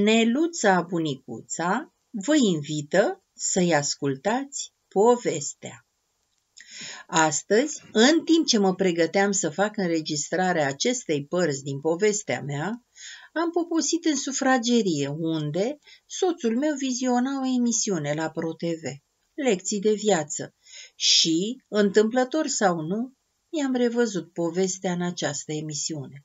Neluța Bunicuța vă invită să-i ascultați povestea. Astăzi, în timp ce mă pregăteam să fac înregistrarea acestei părți din povestea mea, am poposit în sufragerie, unde soțul meu viziona o emisiune la ProTV, lecții de viață, și, întâmplător sau nu, i am revăzut povestea în această emisiune.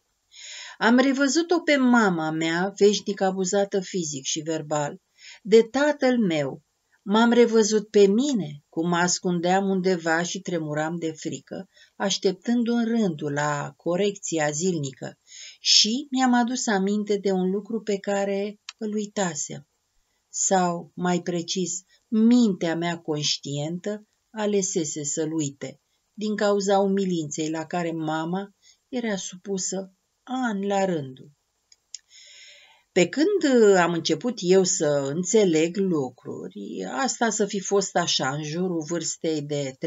Am revăzut-o pe mama mea, veșnic abuzată fizic și verbal, de tatăl meu. M-am revăzut pe mine, cum mă ascundeam undeva și tremuram de frică, așteptând un rândul la corecția zilnică și mi-am adus aminte de un lucru pe care îl uitasem. Sau, mai precis, mintea mea conștientă alesese să-l uite, din cauza umilinței la care mama era supusă ani la rândul. Pe când uh, am început eu să înțeleg lucruri, asta să fi fost așa în jurul vârstei de 3-4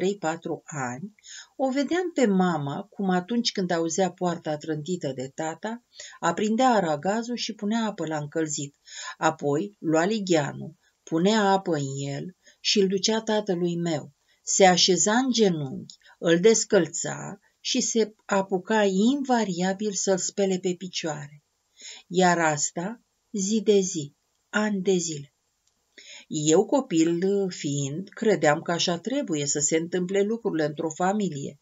ani, o vedeam pe mama cum atunci când auzea poarta trântită de tata, aprindea aragazul și punea apă la încălzit, apoi lua ligheanul, punea apă în el și îl ducea tatălui meu. Se așeza în genunchi, îl descălța și se apuca invariabil să-l spele pe picioare. Iar asta zi de zi, an de zile. Eu, copil fiind, credeam că așa trebuie să se întâmple lucrurile într-o familie,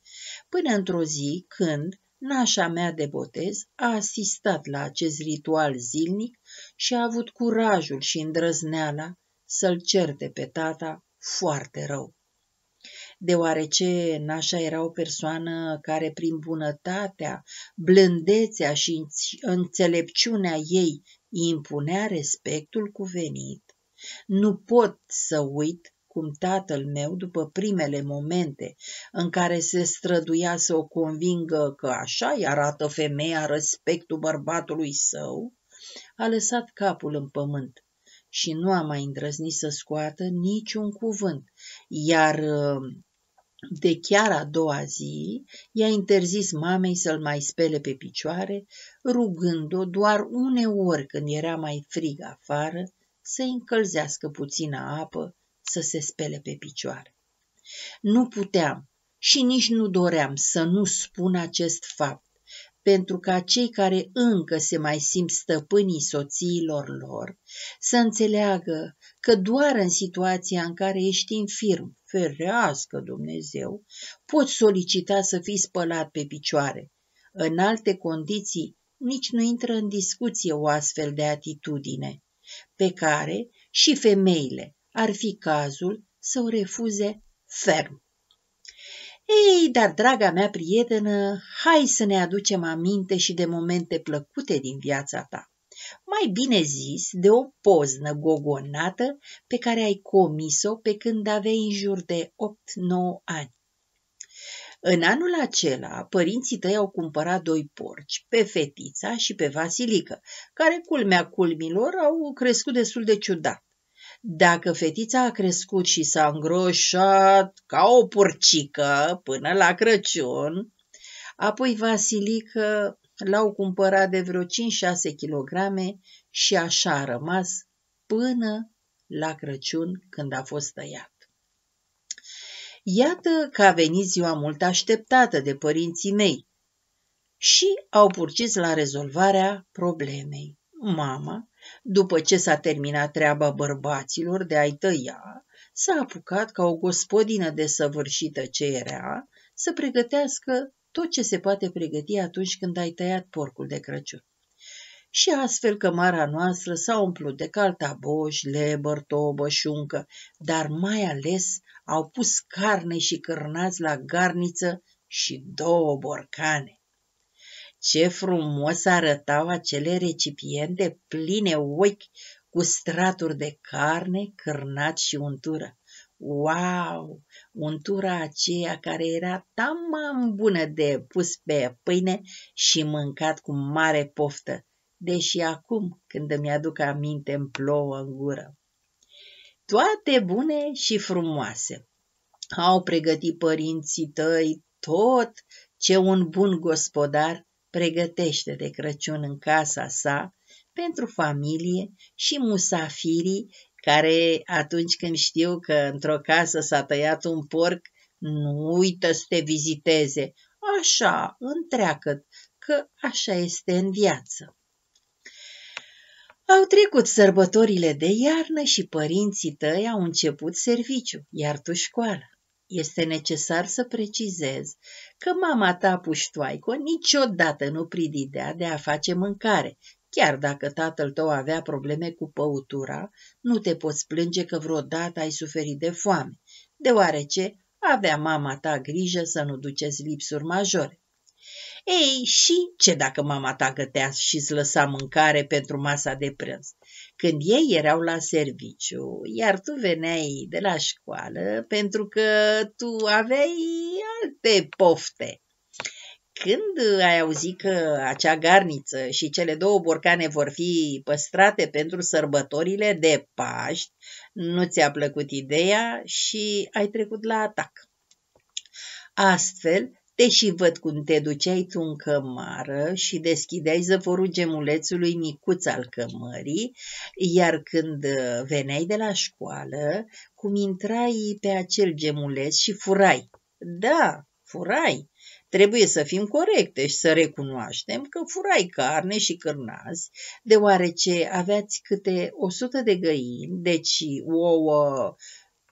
până într-o zi când nașa mea de botez a asistat la acest ritual zilnic și a avut curajul și îndrăzneala să-l certe pe tata foarte rău deoarece Nașa era o persoană care prin bunătatea, blândețea și înțelepciunea ei îi impunea respectul cuvenit. Nu pot să uit cum tatăl meu, după primele momente în care se străduia să o convingă că așa îi arată femeia respectul bărbatului său, a lăsat capul în pământ și nu a mai îndrăznit să scoată niciun cuvânt, iar de chiar a doua zi, i-a interzis mamei să-l mai spele pe picioare, rugându o doar uneori când era mai frig afară să încălzească puțină apă să se spele pe picioare. Nu puteam și nici nu doream să nu spun acest fapt, pentru ca cei care încă se mai simt stăpânii soțiilor lor să înțeleagă că doar în situația în care ești infirm, ferească Dumnezeu, poți solicita să fii spălat pe picioare. În alte condiții, nici nu intră în discuție o astfel de atitudine, pe care și femeile ar fi cazul să o refuze ferm. Ei, dar, draga mea prietenă, hai să ne aducem aminte și de momente plăcute din viața ta. Mai bine zis, de o poznă gogonată pe care ai comis-o pe când aveai în jur de 8-9 ani. În anul acela, părinții tăi au cumpărat doi porci, pe fetița și pe Vasilică, care, culmea culmilor, au crescut destul de ciudat. Dacă fetița a crescut și s-a îngroșat ca o purcică până la Crăciun, apoi Vasilică l-au cumpărat de vreo 5-6 kg și așa a rămas până la Crăciun când a fost tăiat. Iată că a venit ziua mult așteptată de părinții mei și au purcis la rezolvarea problemei. Mama după ce s-a terminat treaba bărbaților de a-i tăia, s-a apucat ca o gospodină desăvârșită ce era să pregătească tot ce se poate pregăti atunci când ai tăiat porcul de Crăciun. Și astfel mara noastră s-a umplut de caltaboș, lebăr, tobă, șuncă, dar mai ales au pus carne și cârnați la garniță și două borcane. Ce frumos arătau acele recipiente pline ochi cu straturi de carne, cârnat și untură. Wow! Untura aceea care era tamam bună de pus pe pâine și mâncat cu mare poftă, deși acum, când îmi aduc aminte, îmi plouă în gură. Toate bune și frumoase. Au pregătit părinții tăi tot ce un bun gospodar pregătește de Crăciun în casa sa pentru familie și musafirii care atunci când știu că într-o casă s-a tăiat un porc, nu uită să te viziteze, așa, întreagăt, că așa este în viață. Au trecut sărbătorile de iarnă și părinții tăi au început serviciu, iar tu școală. Este necesar să precizez că mama ta puștoaică niciodată nu prididea de a face mâncare. Chiar dacă tatăl tău avea probleme cu păutura, nu te poți plânge că vreodată ai suferit de foame, deoarece avea mama ta grijă să nu duceți lipsuri majore. Ei, și ce dacă mama ta gătea și ți lăsa mâncare pentru masa de prânz? când ei erau la serviciu, iar tu veneai de la școală pentru că tu aveai alte pofte. Când ai auzit că acea garniță și cele două borcane vor fi păstrate pentru sărbătorile de Paști, nu ți-a plăcut ideea și ai trecut la atac. Astfel, deși văd cum te duceai tu în cămară și deschideai zăvorul gemulețului micuț al cămării, iar când uh, veneai de la școală, cum intrai pe acel gemuleț și furai. Da, furai. Trebuie să fim corecte și să recunoaștem că furai carne și cârnați, deoarece aveați câte 100 de găini, deci ouă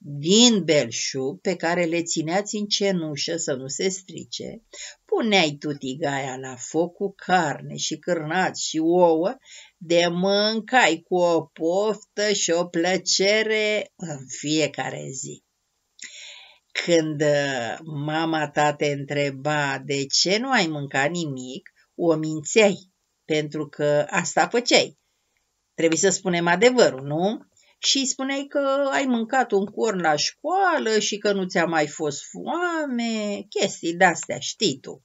din belșug pe care le țineați în cenușă să nu se strice, puneai tu tigaia la foc cu carne și cârnați și ouă, de mâncai cu o poftă și o plăcere în fiecare zi. Când uh, mama ta te întreba de ce nu ai mâncat nimic, o mințeai, pentru că asta făceai. Trebuie să spunem adevărul, nu? și îi spuneai că ai mâncat un corn la școală și că nu ți-a mai fost foame, chestii de-astea, știi tu.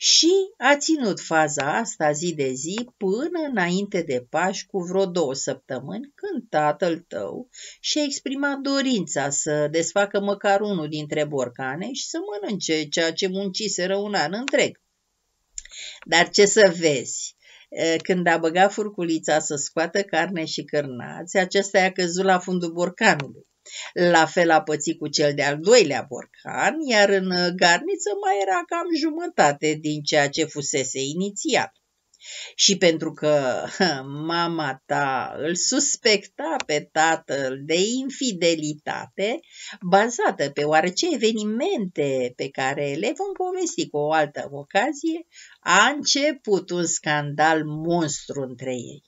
Și a ținut faza asta zi de zi până înainte de Paști cu vreo două săptămâni, când tatăl tău și-a exprimat dorința să desfacă măcar unul dintre borcane și să mănânce ceea ce munciseră un an întreg. Dar ce să vezi, Eh, când a băgat furculița să scoată carne și cârnați, acesta i-a căzut la fundul borcanului. La fel a pățit cu cel de-al doilea borcan, iar în eh, garniță mai era cam jumătate din ceea ce fusese inițiat. Și pentru că mama ta îl suspecta pe tatăl de infidelitate, bazată pe oarece evenimente pe care le vom povesti cu o altă ocazie, a început un scandal monstru între ei.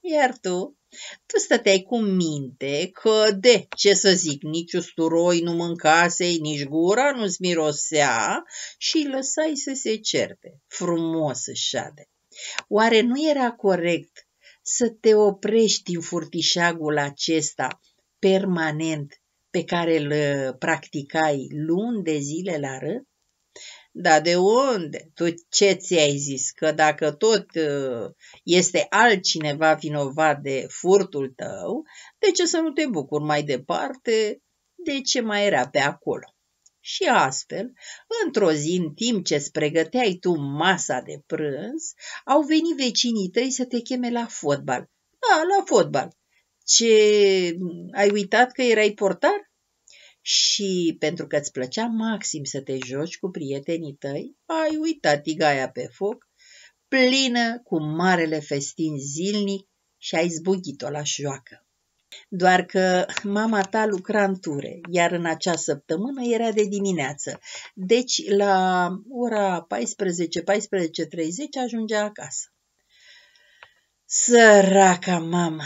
Iar tu, tu stăteai cu minte că, de ce să zic, nici usturoi nu mâncasei, nici gura nu-ți mirosea și lăsai să se certe, frumos să șade. Oare nu era corect să te oprești în furtișagul acesta permanent pe care îl uh, practicai luni de zile la rând? Da de unde? Tu ce ți-ai zis? Că dacă tot uh, este altcineva vinovat de furtul tău, de ce să nu te bucuri mai departe de ce mai era pe acolo? Și astfel, într-o zi, în timp ce îți pregăteai tu masa de prânz, au venit vecinii tăi să te cheme la fotbal. Da, la fotbal. Ce, ai uitat că erai portar? Și pentru că îți plăcea maxim să te joci cu prietenii tăi, ai uitat tigaia pe foc, plină cu marele festin zilnic și ai zbugit-o la joacă. Doar că mama ta lucra în ture, iar în acea săptămână era de dimineață. Deci la ora 14, 14.30 ajungea acasă. Săraca mamă!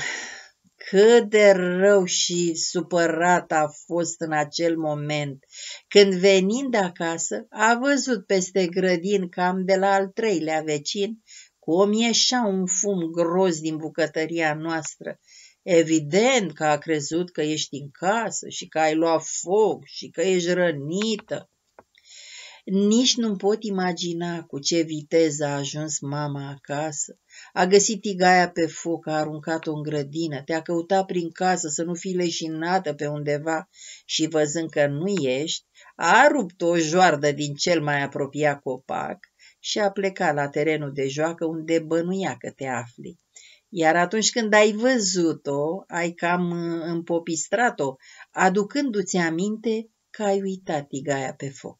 Cât de rău și supărat a fost în acel moment, când venind acasă a văzut peste grădin cam de la al treilea vecin cum ieșea un fum gros din bucătăria noastră Evident că a crezut că ești în casă și că ai luat foc și că ești rănită. Nici nu-mi pot imagina cu ce viteză a ajuns mama acasă. A găsit tigaia pe foc, a aruncat-o în grădină, te-a căutat prin casă să nu fii leșinată pe undeva și văzând că nu ești, a rupt o joardă din cel mai apropiat copac și a plecat la terenul de joacă unde bănuia că te afli. Iar atunci când ai văzut-o, ai cam uh, împopistrat-o, aducându-ți aminte că ai uitat tigaia pe foc.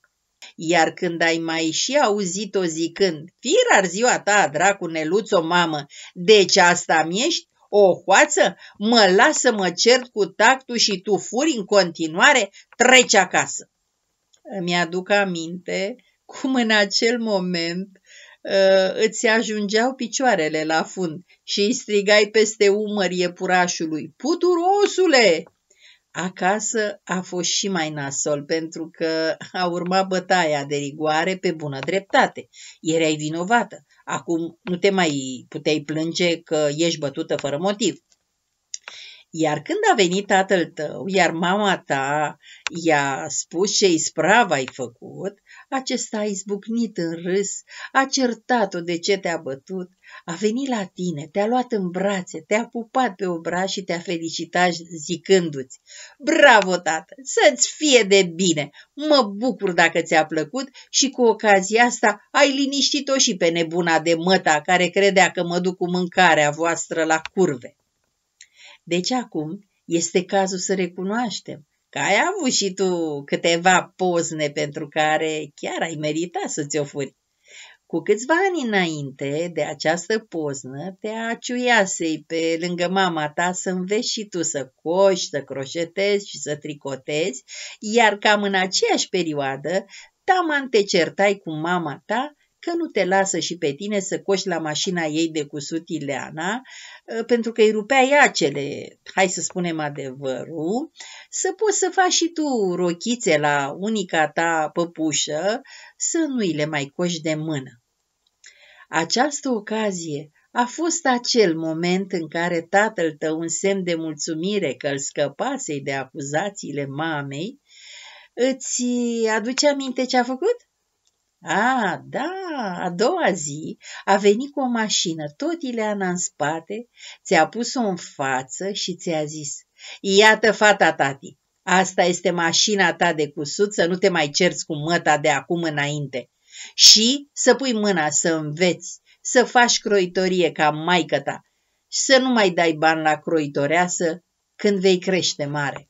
Iar când ai mai și auzit-o zicând, fir ar ziua ta, dracu neluțo, mamă, deci asta mi-ești? O hoață? Mă lasă mă cert cu tactul și tu furi în continuare? Treci acasă! Îmi aduc aminte cum în acel moment Uh, îți ajungeau picioarele la fund și îi strigai peste umăr iepurașului, Puturosule! Acasă a fost și mai nasol pentru că a urmat bătaia de rigoare pe bună dreptate. Erai vinovată. Acum nu te mai puteai plânge că ești bătută fără motiv. Iar când a venit tatăl tău, iar mama ta i-a spus ce ispravă ai făcut, acesta a izbucnit în râs, a certat-o de ce te-a bătut, a venit la tine, te-a luat în brațe, te-a pupat pe obraz și te-a felicitat zicându-ți Bravo, tată, să-ți fie de bine! Mă bucur dacă ți-a plăcut și cu ocazia asta ai liniștit-o și pe nebuna de măta care credea că mă duc cu mâncarea voastră la curve. Deci acum este cazul să recunoaștem că ai avut și tu câteva pozne pentru care chiar ai meritat să ți-o furi. Cu câțiva ani înainte de această poznă, te aciuiasei pe lângă mama ta să înveți și tu să coși, să croșetezi și să tricotezi, iar cam în aceeași perioadă, taman te certai cu mama ta că nu te lasă și pe tine să coși la mașina ei de cusut Ileana, ă, pentru că îi rupea ea cele, hai să spunem adevărul, să poți să faci și tu rochițe la unica ta păpușă, să nu îi le mai coși de mână. Această ocazie a fost acel moment în care tatăl tău, în semn de mulțumire că îl scăpasei de acuzațiile mamei, îți aduce aminte ce a făcut? A, da, a doua zi a venit cu o mașină, tot Ileana în spate, ți-a pus-o în față și ți-a zis, iată fata tati, asta este mașina ta de cusut, să nu te mai cerți cu măta de acum înainte și să pui mâna să înveți, să faci croitorie ca maică ta și să nu mai dai bani la croitoreasă când vei crește mare.